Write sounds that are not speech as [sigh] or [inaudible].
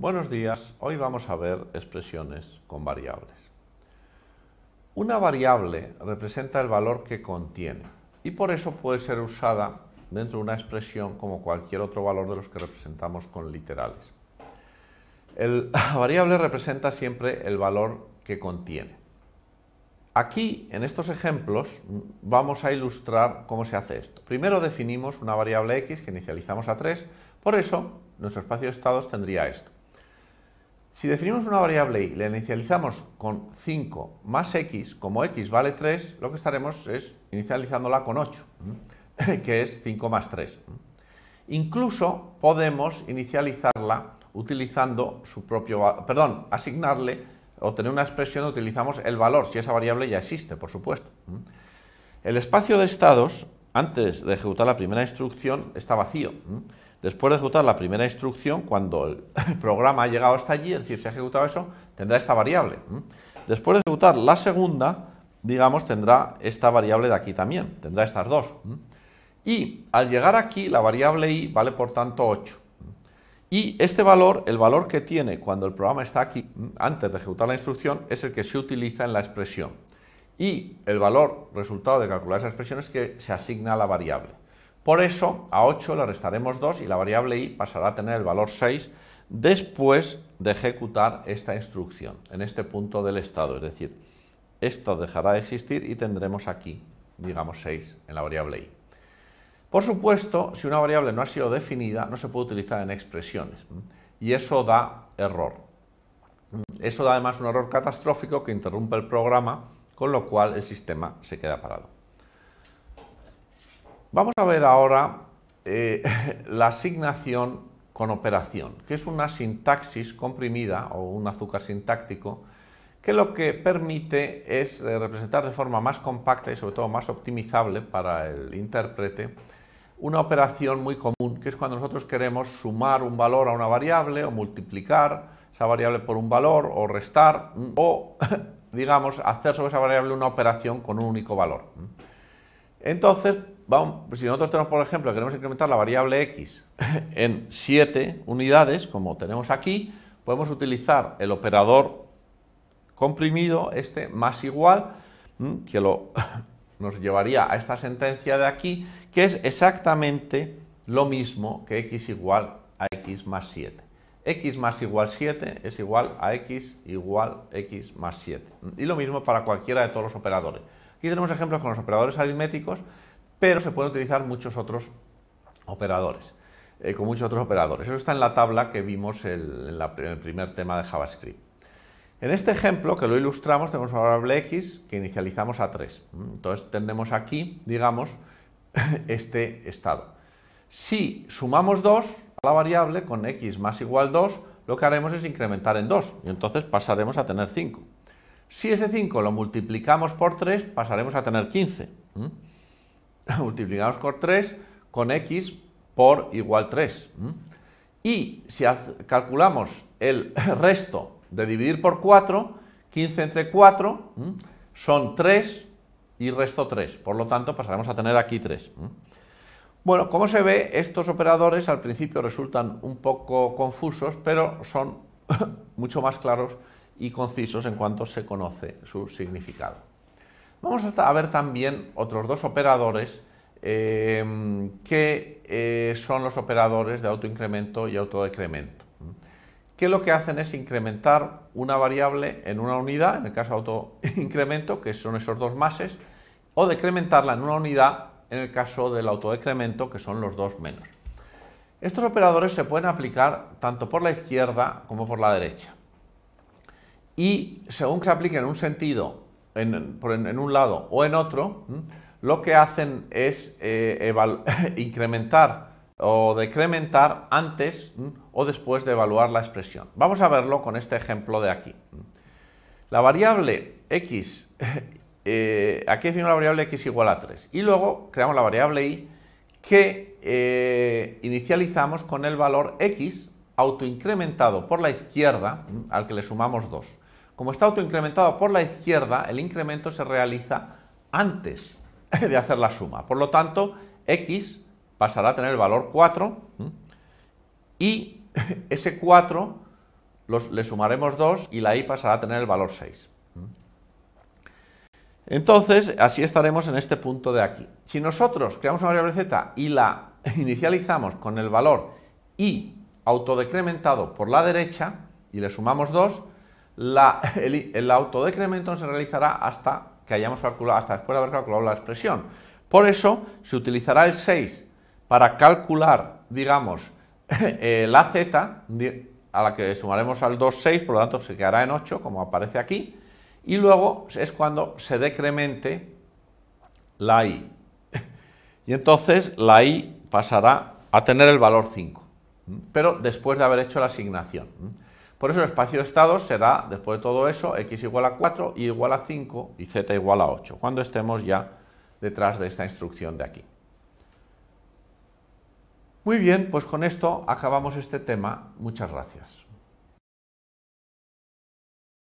Buenos días, hoy vamos a ver expresiones con variables. Una variable representa el valor que contiene y por eso puede ser usada dentro de una expresión como cualquier otro valor de los que representamos con literales. El, la [laughs] variable representa siempre el valor que contiene. Aquí, en estos ejemplos, vamos a ilustrar cómo se hace esto. Primero definimos una variable x que inicializamos a 3, por eso nuestro espacio de estados tendría esto. Si definimos una variable y la inicializamos con 5 más x, como x vale 3, lo que estaremos es inicializándola con 8, [laughs] que es 5 más 3. Incluso podemos inicializarla utilizando su propio, perdón, asignarle o tener una expresión donde utilizamos el valor, si esa variable ya existe, por supuesto. El espacio de estados, antes de ejecutar la primera instrucción, está vacío. Después de ejecutar la primera instrucción, cuando el [laughs] programa ha llegado hasta allí, es decir, se ha ejecutado eso, tendrá esta variable. Después de ejecutar la segunda, digamos, tendrá esta variable de aquí también, tendrá estas dos. Y al llegar aquí, la variable i vale por tanto 8. Y este valor, el valor que tiene cuando el programa está aquí, antes de ejecutar la instrucción, es el que se utiliza en la expresión. Y el valor resultado de calcular esa expresión es que se asigna a la variable. Por eso a 8 le restaremos 2 y la variable i pasará a tener el valor 6 después de ejecutar esta instrucción en este punto del estado. Es decir, esto dejará de existir y tendremos aquí, digamos, 6 en la variable i. Por supuesto, si una variable no ha sido definida, no se puede utilizar en expresiones y eso da error. Eso da además un error catastrófico que interrumpe el programa, con lo cual el sistema se queda parado. Vamos a ver ahora eh, [laughs] la asignación con operación, que es una sintaxis comprimida o un azúcar sintáctico que lo que permite es eh, representar de forma más compacta y sobre todo más optimizable para el intérprete una operación muy común, que es cuando nosotros queremos sumar un valor a una variable o multiplicar esa variable por un valor o restar mm, o, [laughs] digamos, hacer sobre esa variable una operación con un único valor. Mm. Entonces, si nosotros tenemos, por ejemplo, queremos incrementar la variable x en 7 unidades, como tenemos aquí, podemos utilizar el operador comprimido, este más igual, mm, que [laughs] nos llevaría a esta sentencia de aquí, que es exactamente lo mismo que x igual a x más 7. x más igual 7 es igual a x igual x más 7. Y lo mismo para cualquiera de todos los operadores. Aquí tenemos ejemplos con los operadores aritméticos pero se pueden utilizar muchos otros operadores, eh, con muchos otros operadores. Eso está en la tabla que vimos en, el primer tema de JavaScript. En este ejemplo, que lo ilustramos, tenemos una variable x que inicializamos a 3. Mm, entonces tenemos aquí, digamos, [laughs] este estado. Si sumamos 2 a la variable con x más igual 2, lo que haremos es incrementar en 2 y entonces pasaremos a tener 5. Si ese 5 lo multiplicamos por 3, pasaremos a tener 15. [laughs] multiplicamos por 3 con x por igual 3. Y si calculamos el [laughs] resto de dividir por 4, 15 entre 4 son 3 y resto 3. Por lo tanto, pasaremos a tener aquí 3. Bueno, como se ve, estos operadores al principio resultan un poco confusos, pero son [laughs] mucho más claros y concisos en cuanto se conoce su significado. Vamos a ver también otros dos operadores eh, que eh, son los operadores de autoincremento y autodecremento, que lo que hacen es incrementar una variable en una unidad, en el caso de autoincremento, que son esos dos mases, o decrementarla en una unidad, en el caso del autodecremento, que son los dos menos. Estos operadores se pueden aplicar tanto por la izquierda como por la derecha. Y según se aplique en un sentido en, un lado o en otro, lo que hacen es eh, [laughs] incrementar o decrementar antes o después de evaluar la expresión. Vamos a verlo con este ejemplo de aquí. La variable x, [laughs] eh, aquí definimos la variable x igual a 3 y luego creamos la variable y que eh, inicializamos con el valor x autoincrementado por la izquierda al que le sumamos 2. Como está autoincrementado por la izquierda, el incremento se realiza antes de hacer la suma. Por lo tanto, x pasará a tener el valor 4 y ese 4 le sumaremos 2 y la y pasará a tener el valor 6. Entonces, así estaremos en este punto de aquí. Si nosotros creamos una variable z y la [laughs] inicializamos con el valor y autodecrementado por la derecha y le sumamos 2, el, autodecremento se realizará hasta que hayamos calculado, hasta después de haber calculado la expresión. Por eso se utilizará el 6 para calcular, digamos, [laughs] eh, la z, a la que sumaremos al 2, 6, por lo tanto se quedará en 8, como aparece aquí, y luego es cuando se decremente la i. [laughs] Y entonces la i pasará a tener el valor 5, pero después de haber hecho la asignación. Por eso el espacio de estado será, después de todo eso, x igual a 4, y igual a 5 y z igual a 8, cuando estemos ya detrás de esta instrucción de aquí. Muy bien, pues con esto acabamos este tema. Muchas gracias.